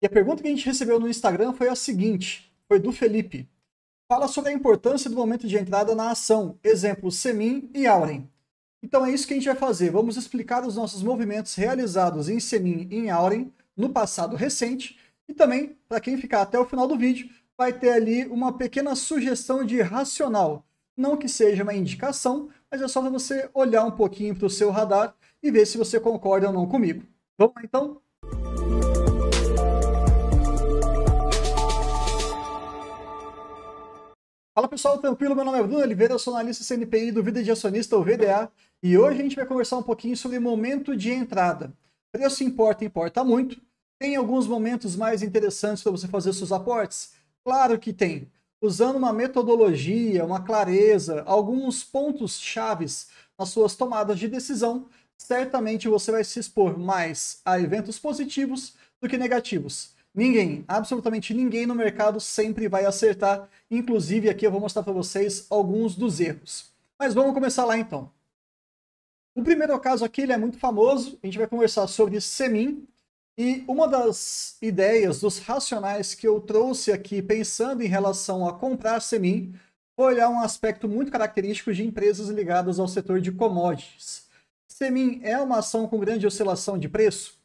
E a pergunta que a gente recebeu no Instagram foi a seguinte: foi do Felipe. Fala sobre a importância do momento de entrada na ação, exemplo Semin e Auren. Então é isso que a gente vai fazer. Vamos explicar os nossos movimentos realizados em Semin e em Auren no passado recente e também, para quem ficar até o final do vídeo, vai ter ali uma pequena sugestão de racional. Não que seja uma indicação, mas é só para você olhar um pouquinho para o seu radar e ver se você concorda ou não comigo. Vamos lá então? Fala pessoal, tranquilo? Meu nome é Bruno Oliveira, eu sou analista CNPI do Vida de Acionista, ou VDA, e hoje a gente vai conversar um pouquinho sobre momento de entrada. Preço importa, importa muito. Tem alguns momentos mais interessantes para você fazer seus aportes? Claro que tem. Usando uma metodologia, uma clareza, alguns pontos chaves nas suas tomadas de decisão, certamente você vai se expor mais a eventos positivos do que negativos. Ninguém, absolutamente ninguém no mercado sempre vai acertar. Inclusive aqui eu vou mostrar para vocês alguns dos erros. Mas vamos começar lá então. O primeiro caso aqui ele é muito famoso. A gente vai conversar sobre Semin. E uma das ideias dos racionais que eu trouxe aqui pensando em relação a comprar Semin foi olhar um aspecto muito característico de empresas ligadas ao setor de commodities. Semin é uma ação com grande oscilação de preço?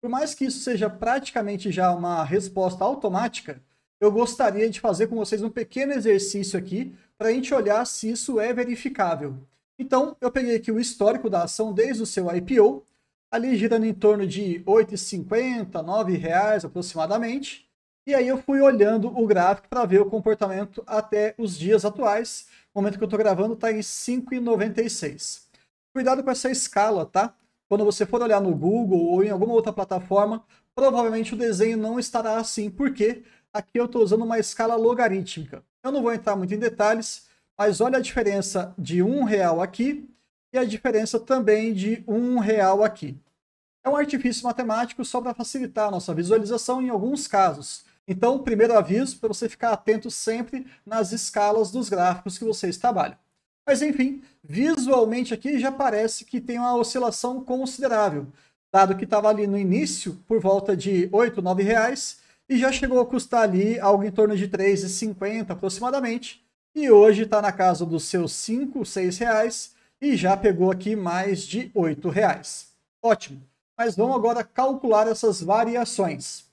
Por mais que isso seja praticamente já uma resposta automática, eu gostaria de fazer com vocês um pequeno exercício aqui para a gente olhar se isso é verificável. Então, eu peguei aqui o histórico da ação desde o seu IPO, ali girando em torno de R$ 8,50, R$ reais aproximadamente. E aí eu fui olhando o gráfico para ver o comportamento até os dias atuais. O momento que eu estou gravando está em 5,96. Cuidado com essa escala, tá? Quando você for olhar no Google ou em alguma outra plataforma, provavelmente o desenho não estará assim, porque aqui eu estou usando uma escala logarítmica. Eu não vou entrar muito em detalhes, mas olha a diferença de um real aqui e a diferença também de um real aqui. É um artifício matemático só para facilitar a nossa visualização em alguns casos. Então, primeiro aviso para você ficar atento sempre nas escalas dos gráficos que vocês trabalham. Mas enfim, visualmente aqui já parece que tem uma oscilação considerável, dado que estava ali no início por volta de 8, 9 reais e já chegou a custar ali algo em torno de 3,50 aproximadamente. E hoje está na casa dos seus 5, 6 reais e já pegou aqui mais de 8 reais. Ótimo. Mas vamos agora calcular essas variações.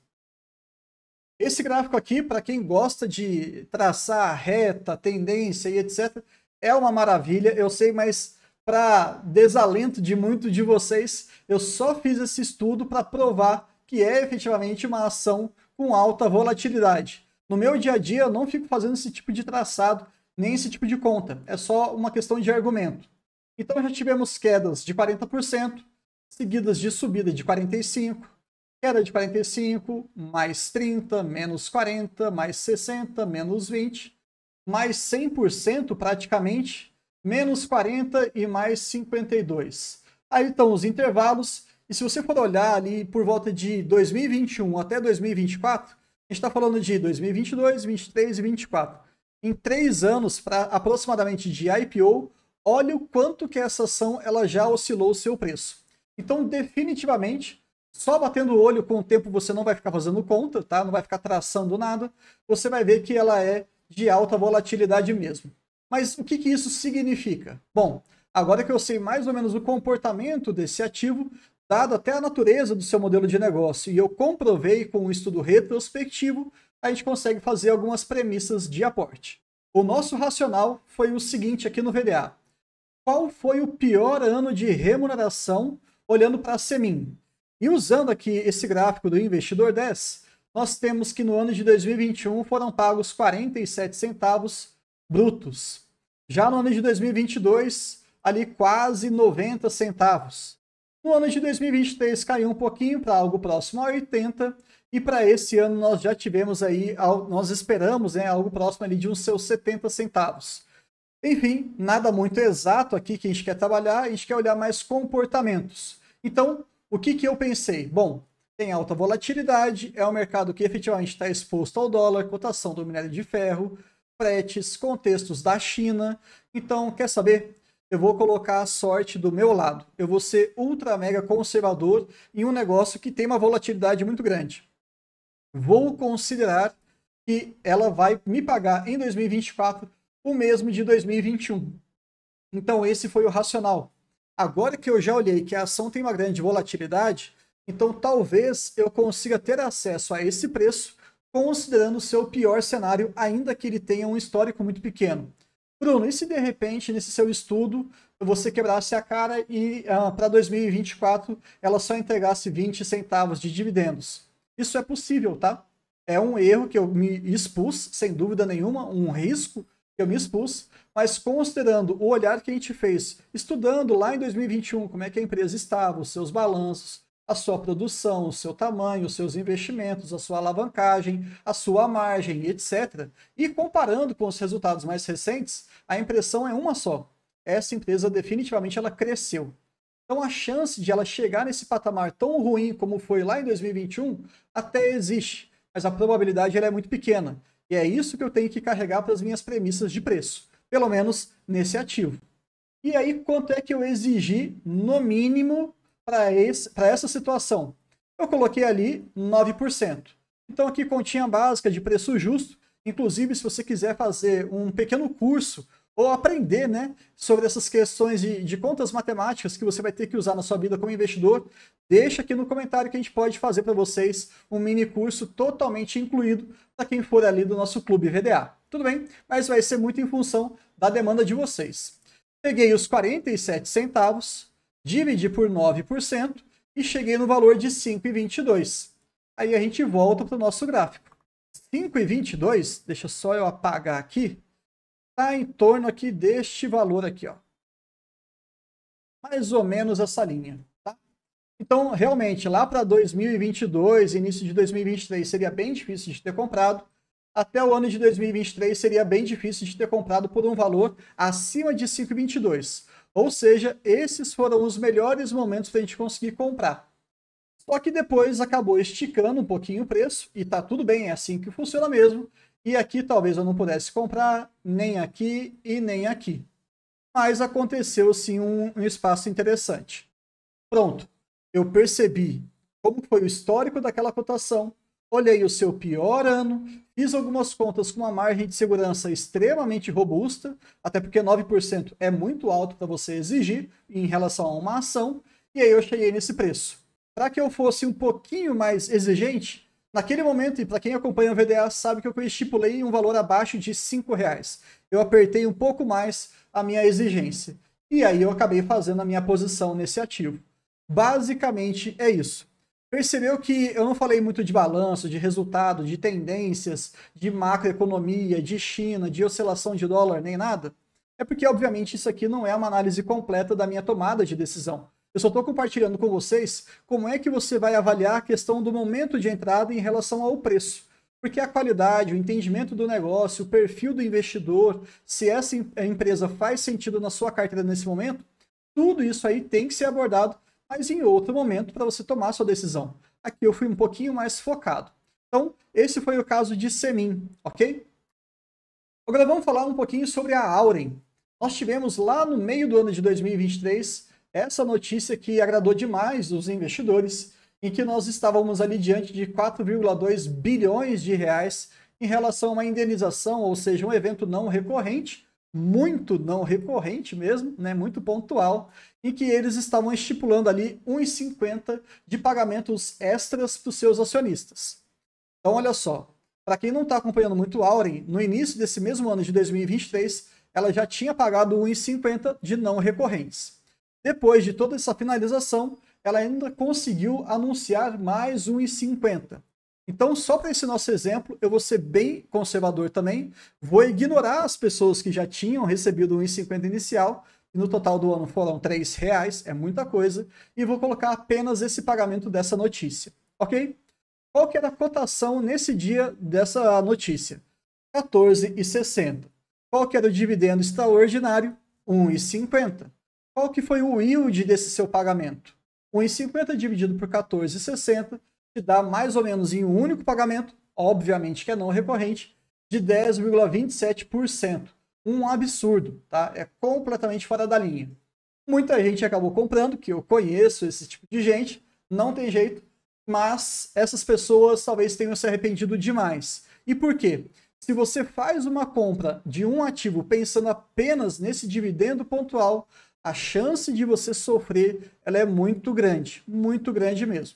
Esse gráfico aqui, para quem gosta de traçar reta, tendência e etc., é uma maravilha, eu sei, mas para desalento de muito de vocês, eu só fiz esse estudo para provar que é efetivamente uma ação com alta volatilidade. No meu dia a dia, eu não fico fazendo esse tipo de traçado, nem esse tipo de conta. É só uma questão de argumento. Então já tivemos quedas de 40%, seguidas de subida de 45%, queda de 45%, mais 30%, menos 40%, mais 60%, menos 20% mais 100% praticamente, menos 40% e mais 52%. Aí estão os intervalos, e se você for olhar ali por volta de 2021 até 2024, a gente está falando de 2022, 23 e 24. Em três anos, para aproximadamente de IPO, olha o quanto que essa ação ela já oscilou o seu preço. Então, definitivamente, só batendo o olho com o tempo você não vai ficar fazendo conta, tá? Não vai ficar traçando nada. Você vai ver que ela é de alta volatilidade mesmo. Mas o que, que isso significa? Bom, agora que eu sei mais ou menos o comportamento desse ativo, dado até a natureza do seu modelo de negócio, e eu comprovei com um estudo retrospectivo, a gente consegue fazer algumas premissas de aporte. O nosso racional foi o seguinte aqui no VDA. Qual foi o pior ano de remuneração olhando para a Semin? E usando aqui esse gráfico do investidor 10, nós temos que no ano de 2021 foram pagos 47 centavos brutos. Já no ano de 2022, ali quase 90 centavos. No ano de 2023 caiu um pouquinho para algo próximo a 80 e para esse ano nós já tivemos aí, nós esperamos né, algo próximo ali de uns seus 70 centavos. Enfim, nada muito exato aqui que a gente quer trabalhar, a gente quer olhar mais comportamentos. Então, o que, que eu pensei? Bom, tem alta volatilidade, é um mercado que efetivamente está exposto ao dólar, cotação do minério de ferro, fretes, contextos da China. Então, quer saber? Eu vou colocar a sorte do meu lado. Eu vou ser ultra mega conservador em um negócio que tem uma volatilidade muito grande. Vou considerar que ela vai me pagar em 2024 o mesmo de 2021. Então, esse foi o racional. Agora que eu já olhei que a ação tem uma grande volatilidade, então talvez eu consiga ter acesso a esse preço considerando o seu pior cenário, ainda que ele tenha um histórico muito pequeno. Bruno, e se de repente nesse seu estudo você quebrasse a cara e ah, para 2024 ela só entregasse 20 centavos de dividendos? Isso é possível, tá? É um erro que eu me expus, sem dúvida nenhuma, um risco que eu me expus, mas considerando o olhar que a gente fez, estudando lá em 2021 como é que a empresa estava, os seus balanços, a sua produção, o seu tamanho, os seus investimentos, a sua alavancagem, a sua margem, etc. E comparando com os resultados mais recentes, a impressão é uma só. Essa empresa definitivamente ela cresceu. Então a chance de ela chegar nesse patamar tão ruim como foi lá em 2021 até existe, mas a probabilidade ela é muito pequena. E é isso que eu tenho que carregar para as minhas premissas de preço, pelo menos nesse ativo. E aí quanto é que eu exigi no mínimo para essa situação. Eu coloquei ali 9%. Então aqui continha básica de preço justo. Inclusive, se você quiser fazer um pequeno curso ou aprender né, sobre essas questões de, de contas matemáticas que você vai ter que usar na sua vida como investidor, deixa aqui no comentário que a gente pode fazer para vocês um mini curso totalmente incluído para quem for ali do nosso clube VDA. Tudo bem? Mas vai ser muito em função da demanda de vocês. Peguei os 47 centavos, dividi por 9% e cheguei no valor de 5,22. Aí a gente volta para o nosso gráfico. 5,22, deixa só eu apagar aqui, está em torno aqui deste valor aqui, ó. Mais ou menos essa linha. Tá? Então, realmente, lá para 2022, início de 2023, seria bem difícil de ter comprado. Até o ano de 2023 seria bem difícil de ter comprado por um valor acima de 5,22. Ou seja, esses foram os melhores momentos para a gente conseguir comprar. Só que depois acabou esticando um pouquinho o preço e tá tudo bem, é assim que funciona mesmo. E aqui talvez eu não pudesse comprar nem aqui e nem aqui. Mas aconteceu sim um, um espaço interessante. Pronto, eu percebi como foi o histórico daquela cotação, olhei o seu pior ano, fiz algumas contas com uma margem de segurança extremamente robusta, até porque 9% é muito alto para você exigir em relação a uma ação, e aí eu cheguei nesse preço. Para que eu fosse um pouquinho mais exigente, naquele momento, e para quem acompanha o VDA sabe que eu estipulei um valor abaixo de R$ reais. Eu apertei um pouco mais a minha exigência. E aí eu acabei fazendo a minha posição nesse ativo. Basicamente é isso percebeu que eu não falei muito de balanço, de resultado, de tendências, de macroeconomia, de China, de oscilação de dólar, nem nada? É porque, obviamente, isso aqui não é uma análise completa da minha tomada de decisão. Eu só estou compartilhando com vocês como é que você vai avaliar a questão do momento de entrada em relação ao preço. Porque a qualidade, o entendimento do negócio, o perfil do investidor, se essa empresa faz sentido na sua carteira nesse momento, tudo isso aí tem que ser abordado mas em outro momento para você tomar sua decisão. Aqui eu fui um pouquinho mais focado. Então, esse foi o caso de Semin, ok? Agora vamos falar um pouquinho sobre a Auren. Nós tivemos lá no meio do ano de 2023 essa notícia que agradou demais os investidores, em que nós estávamos ali diante de 4,2 bilhões de reais em relação a uma indenização, ou seja, um evento não recorrente, muito não recorrente mesmo, né, muito pontual, em que eles estavam estipulando ali 1,50 de pagamentos extras para os seus acionistas. Então, olha só, para quem não está acompanhando muito a Auren, no início desse mesmo ano de 2023, ela já tinha pagado 1,50 de não recorrentes. Depois de toda essa finalização, ela ainda conseguiu anunciar mais 1,50. Então, só para esse nosso exemplo, eu vou ser bem conservador também, vou ignorar as pessoas que já tinham recebido o 1,50 inicial, e no total do ano foram R$ reais, é muita coisa, e vou colocar apenas esse pagamento dessa notícia, ok? Qual que era a cotação nesse dia dessa notícia? R$ 14,60. Qual que era o dividendo extraordinário? R$ 1,50. Qual que foi o yield desse seu pagamento? 1,50 dividido por 14,60 te dá mais ou menos em um único pagamento, obviamente que é não recorrente, de 10,27%. Um absurdo, tá? É completamente fora da linha. Muita gente acabou comprando, que eu conheço esse tipo de gente, não tem jeito, mas essas pessoas talvez tenham se arrependido demais. E por quê? Se você faz uma compra de um ativo pensando apenas nesse dividendo pontual, a chance de você sofrer ela é muito grande, muito grande mesmo.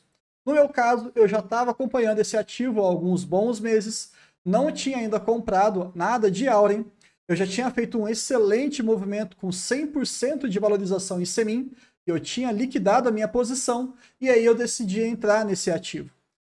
No meu caso, eu já estava acompanhando esse ativo há alguns bons meses, não tinha ainda comprado nada de Auren, eu já tinha feito um excelente movimento com 100% de valorização em Semin, eu tinha liquidado a minha posição e aí eu decidi entrar nesse ativo.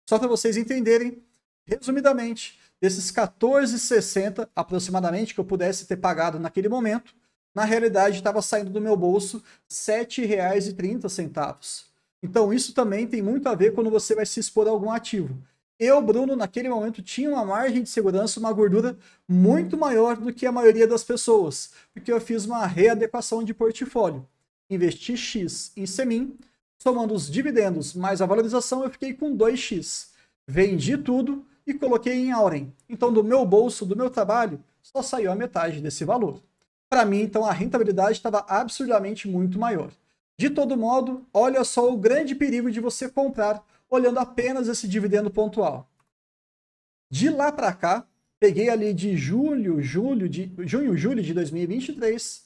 Só para vocês entenderem, resumidamente, desses 14,60 aproximadamente que eu pudesse ter pagado naquele momento, na realidade estava saindo do meu bolso R$ 7,30. Então, isso também tem muito a ver quando você vai se expor a algum ativo. Eu, Bruno, naquele momento tinha uma margem de segurança, uma gordura muito maior do que a maioria das pessoas, porque eu fiz uma readequação de portfólio. Investi X em Semin, somando os dividendos mais a valorização, eu fiquei com 2X. Vendi tudo e coloquei em Auren. Então, do meu bolso, do meu trabalho, só saiu a metade desse valor. Para mim, então, a rentabilidade estava absurdamente muito maior. De todo modo, olha só o grande perigo de você comprar olhando apenas esse dividendo pontual. De lá para cá, peguei ali de julho, julho de junho, julho de 2023,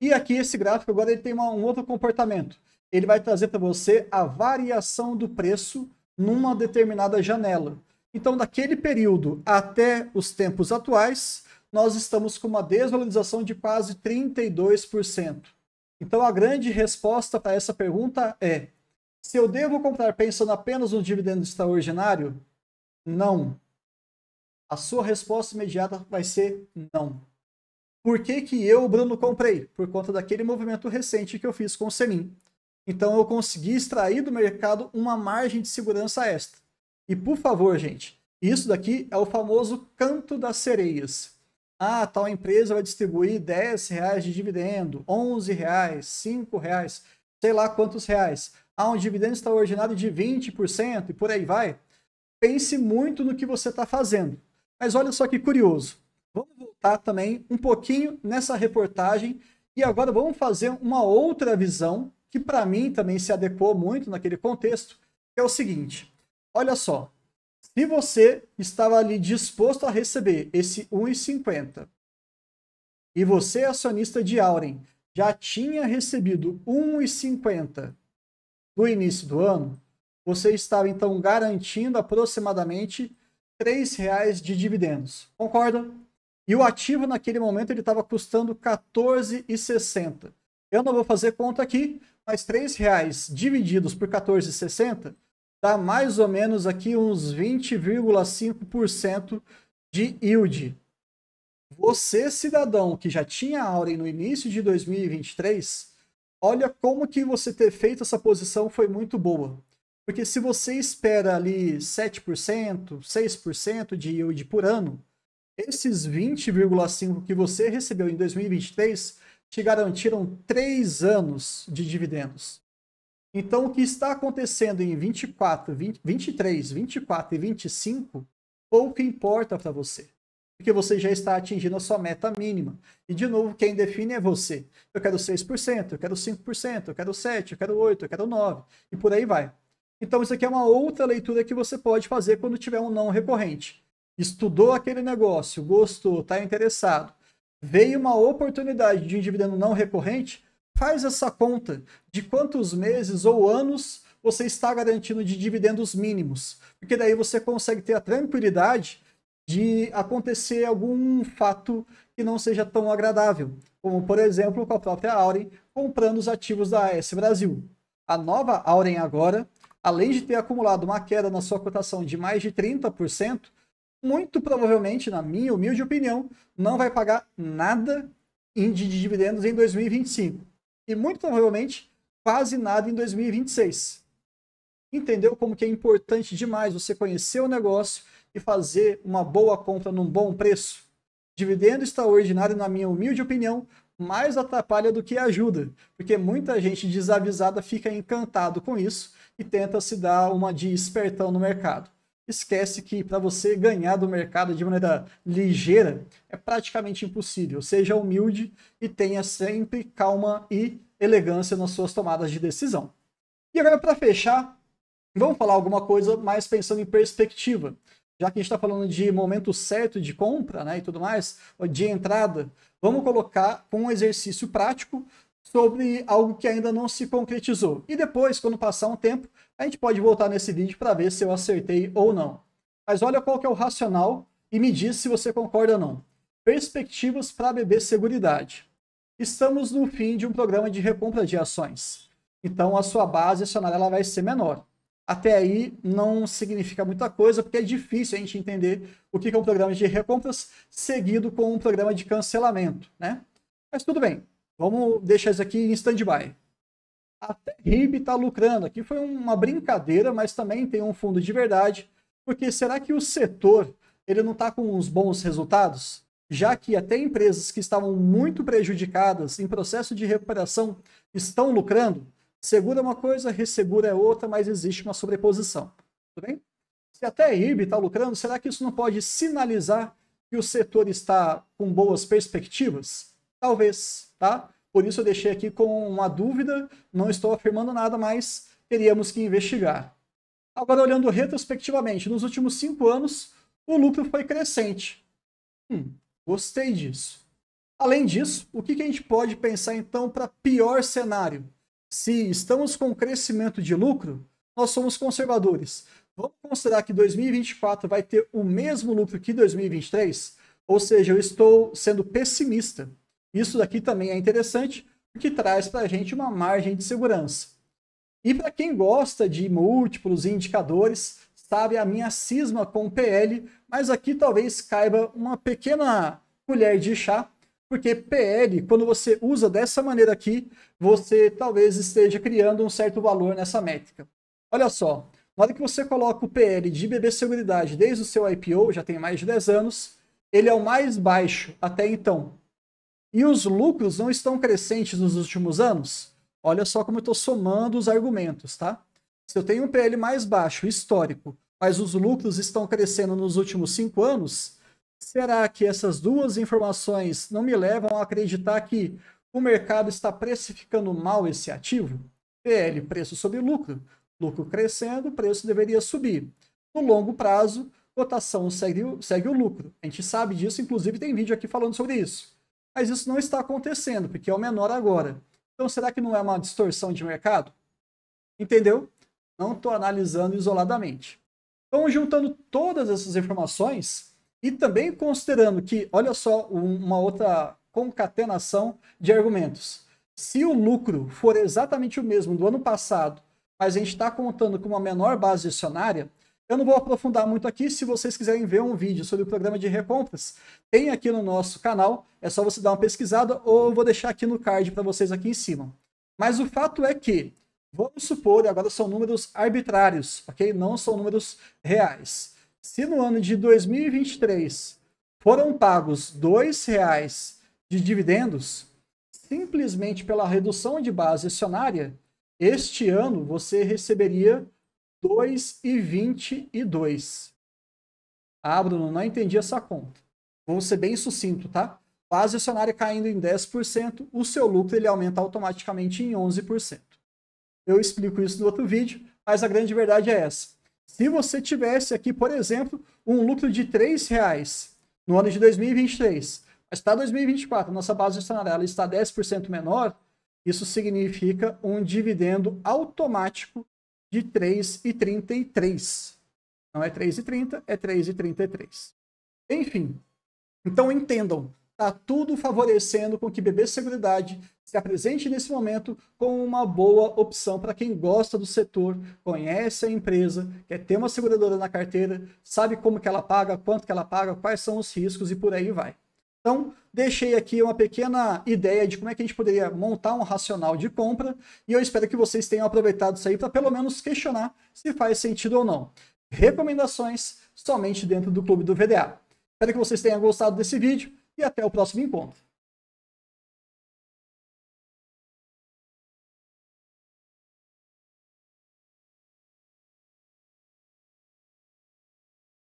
e aqui esse gráfico agora ele tem uma, um outro comportamento. Ele vai trazer para você a variação do preço numa determinada janela. Então, daquele período até os tempos atuais, nós estamos com uma desvalorização de quase 32%. Então a grande resposta para essa pergunta é: se eu devo comprar pensando apenas no dividendo extraordinário? Não. A sua resposta imediata vai ser não. Por que, que eu, Bruno, comprei? Por conta daquele movimento recente que eu fiz com o Semin. Então eu consegui extrair do mercado uma margem de segurança extra. E por favor, gente, isso daqui é o famoso canto das sereias. Ah, tal empresa vai distribuir 10 reais de dividendo, 11 reais, 5 reais, sei lá quantos reais. Ah, um dividendo extraordinário de 20% e por aí vai. Pense muito no que você está fazendo. Mas olha só que curioso. Vamos voltar também um pouquinho nessa reportagem e agora vamos fazer uma outra visão que para mim também se adequou muito naquele contexto, que é o seguinte. Olha só, se você estava ali disposto a receber esse 1,50 e você, acionista de Auren, já tinha recebido 1,50 no início do ano, você estava então garantindo aproximadamente R$ reais de dividendos. Concorda? E o ativo naquele momento ele estava custando 14,60. Eu não vou fazer conta aqui, mas R$ reais divididos por 14,60 dá mais ou menos aqui uns 20,5% de yield. Você, cidadão, que já tinha Auren no início de 2023, olha como que você ter feito essa posição foi muito boa. Porque se você espera ali 7%, 6% de yield por ano, esses 20,5% que você recebeu em 2023 te garantiram 3 anos de dividendos. Então, o que está acontecendo em 24, 20, 23, 24 e 25, pouco importa para você. Porque você já está atingindo a sua meta mínima. E, de novo, quem define é você. Eu quero 6%, eu quero 5%, eu quero 7%, eu quero 8%, eu quero 9%, e por aí vai. Então, isso aqui é uma outra leitura que você pode fazer quando tiver um não recorrente. Estudou aquele negócio, gostou, está interessado. Veio uma oportunidade de dividendo não recorrente, Faz essa conta de quantos meses ou anos você está garantindo de dividendos mínimos, porque daí você consegue ter a tranquilidade de acontecer algum fato que não seja tão agradável, como por exemplo com a própria Auren comprando os ativos da AS Brasil. A nova Auren agora, além de ter acumulado uma queda na sua cotação de mais de 30%, muito provavelmente, na minha humilde opinião, não vai pagar nada de dividendos em 2025 e muito provavelmente quase nada em 2026. Entendeu como que é importante demais você conhecer o negócio e fazer uma boa compra num bom preço? Dividendo extraordinário, na minha humilde opinião, mais atrapalha do que ajuda, porque muita gente desavisada fica encantado com isso e tenta se dar uma de espertão no mercado esquece que para você ganhar do mercado de maneira ligeira é praticamente impossível. Seja humilde e tenha sempre calma e elegância nas suas tomadas de decisão. E agora, para fechar, vamos falar alguma coisa mais pensando em perspectiva. Já que a gente está falando de momento certo de compra né, e tudo mais, de entrada, vamos colocar com um exercício prático sobre algo que ainda não se concretizou. E depois, quando passar um tempo, a gente pode voltar nesse vídeo para ver se eu acertei ou não. Mas olha qual que é o racional e me diz se você concorda ou não. Perspectivas para beber BB Seguridade. Estamos no fim de um programa de recompra de ações. Então a sua base acionária ela vai ser menor. Até aí não significa muita coisa, porque é difícil a gente entender o que é um programa de recompras seguido com um programa de cancelamento, né? Mas tudo bem, Vamos deixar isso aqui em stand-by. Até RIB está lucrando. Aqui foi uma brincadeira, mas também tem um fundo de verdade. Porque será que o setor ele não está com uns bons resultados? Já que até empresas que estavam muito prejudicadas em processo de recuperação estão lucrando? Segura uma coisa, ressegura é outra, mas existe uma sobreposição. Tudo bem? Se até RIB está lucrando, será que isso não pode sinalizar que o setor está com boas perspectivas? Talvez, tá? Por isso eu deixei aqui com uma dúvida, não estou afirmando nada, mas teríamos que investigar. Agora, olhando retrospectivamente, nos últimos cinco anos, o lucro foi crescente. Hum, gostei disso. Além disso, o que, que a gente pode pensar então para pior cenário? Se estamos com crescimento de lucro, nós somos conservadores. Vamos considerar que 2024 vai ter o mesmo lucro que 2023? Ou seja, eu estou sendo pessimista. Isso daqui também é interessante, porque traz para a gente uma margem de segurança. E para quem gosta de múltiplos indicadores, sabe a minha cisma com PL, mas aqui talvez caiba uma pequena colher de chá, porque PL, quando você usa dessa maneira aqui, você talvez esteja criando um certo valor nessa métrica. Olha só, na hora que você coloca o PL de BB Seguridade desde o seu IPO, já tem mais de 10 anos, ele é o mais baixo até então. E os lucros não estão crescentes nos últimos anos? Olha só como eu estou somando os argumentos, tá? Se eu tenho um PL mais baixo, histórico, mas os lucros estão crescendo nos últimos cinco anos, será que essas duas informações não me levam a acreditar que o mercado está precificando mal esse ativo? PL, preço sobre lucro. Lucro crescendo, preço deveria subir. No longo prazo, cotação segue, segue o lucro. A gente sabe disso, inclusive tem vídeo aqui falando sobre isso. Mas isso não está acontecendo, porque é o menor agora. Então, será que não é uma distorção de mercado? Entendeu? Não estou analisando isoladamente. Então, juntando todas essas informações e também considerando que, olha só, uma outra concatenação de argumentos. Se o lucro for exatamente o mesmo do ano passado, mas a gente está contando com uma menor base acionária, eu não vou aprofundar muito aqui, se vocês quiserem ver um vídeo sobre o programa de recompras, tem aqui no nosso canal, é só você dar uma pesquisada ou eu vou deixar aqui no card para vocês aqui em cima. Mas o fato é que, vamos supor, agora são números arbitrários, ok? Não são números reais. Se no ano de 2023 foram pagos R$ 2,00 de dividendos, simplesmente pela redução de base acionária, este ano você receberia 2 e 22. Ah, Bruno, não entendi essa conta. Vou ser bem sucinto, tá? Base cenário caindo em 10%, o seu lucro ele aumenta automaticamente em 11%. Eu explico isso no outro vídeo, mas a grande verdade é essa. Se você tivesse aqui, por exemplo, um lucro de R$ reais no ano de 2023, mas para tá 2024, nossa base acionária ela está 10% menor, isso significa um dividendo automático de 3,33. Não é 3,30, é 3,33. Enfim, então entendam, está tudo favorecendo com que BB Seguridade se apresente nesse momento como uma boa opção para quem gosta do setor, conhece a empresa, quer ter uma seguradora na carteira, sabe como que ela paga, quanto que ela paga, quais são os riscos e por aí vai. Então, deixei aqui uma pequena ideia de como é que a gente poderia montar um racional de compra e eu espero que vocês tenham aproveitado isso aí para pelo menos questionar se faz sentido ou não. Recomendações somente dentro do clube do VDA. Espero que vocês tenham gostado desse vídeo e até o próximo encontro.